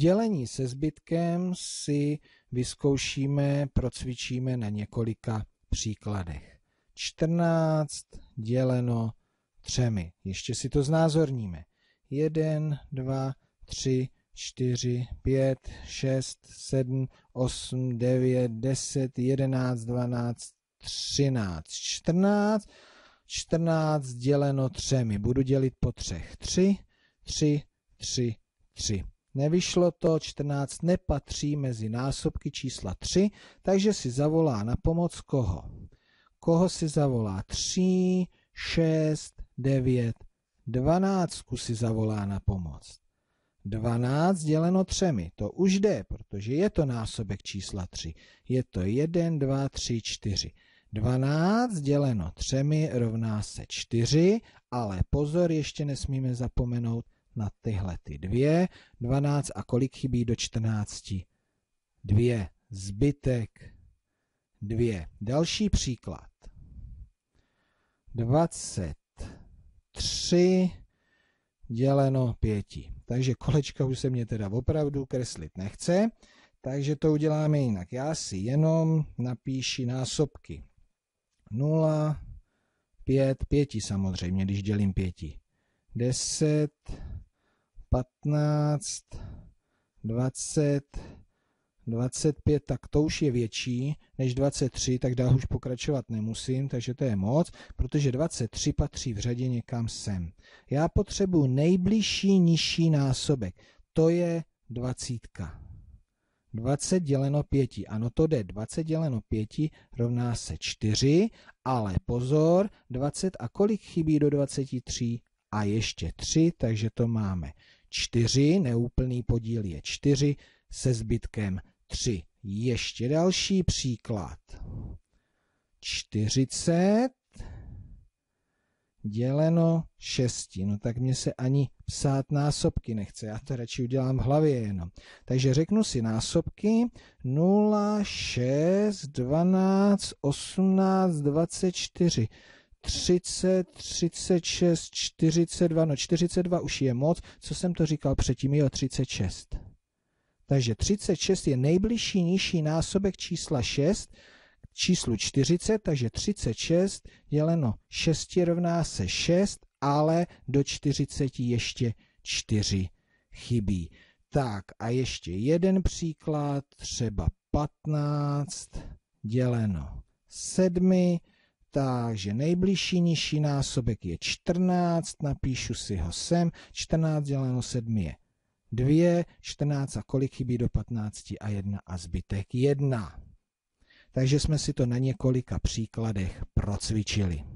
Dělení se zbytkem si vyzkoušíme, procvičíme na několika příkladech. 14 děleno třemi. Ještě si to znázorníme. 1, 2, 3, 4, 5, 6, 7, 8, 9, 10, 11, 12, 13, 14. 14 děleno třemi. Budu dělit po třech. 3, 3, 3, 3. Nevyšlo to, 14 nepatří mezi násobky čísla 3, takže si zavolá na pomoc koho? Koho si zavolá? 3, 6, 9, 12 si zavolá na pomoc. 12 děleno třemi, to už jde, protože je to násobek čísla 3. Je to 1, 2, 3, 4. 12 děleno třemi rovná se 4, ale pozor, ještě nesmíme zapomenout, na tyhle ty dvě, 12 a kolik chybí do 14? Dvě zbytek dvě. Další příklad. 23 děleno 5. Takže kolečka už se mě teda opravdu kreslit nechce, takže to uděláme jinak. Já si jenom napíši násobky. 0, 5, 5 samozřejmě, když dělím 5. 10, 15, 20, 25, tak to už je větší než 23, tak dál už pokračovat nemusím, takže to je moc, protože 23 patří v řadě někam sem. Já potřebuji nejbližší nižší násobek, to je 20. 20 děleno 5, ano to jde, 20 děleno 5 rovná se 4, ale pozor, 20 a kolik chybí do 23? A ještě 3, takže to máme 4, neúplný podíl je 4 se zbytkem 3. Ještě další příklad. 40 děleno 6. No tak mě se ani psát násobky nechce, já to radši udělám v hlavě jenom. Takže řeknu si násobky 0, 6, 12, 18, 24. 30, 36, 42, no 42 už je moc, co jsem to říkal předtím, jo, 36. Takže 36 je nejbližší nižší násobek čísla 6 číslu 40, takže 36 děleno 6 rovná se 6, ale do 40 ještě 4 chybí. Tak a ještě jeden příklad, třeba 15 děleno 7, takže nejbližší nižší násobek je 14, napíšu si ho sem, 14 děleno 7 je 2, 14 a kolik chybí do 15 a 1 a zbytek 1. Takže jsme si to na několika příkladech procvičili.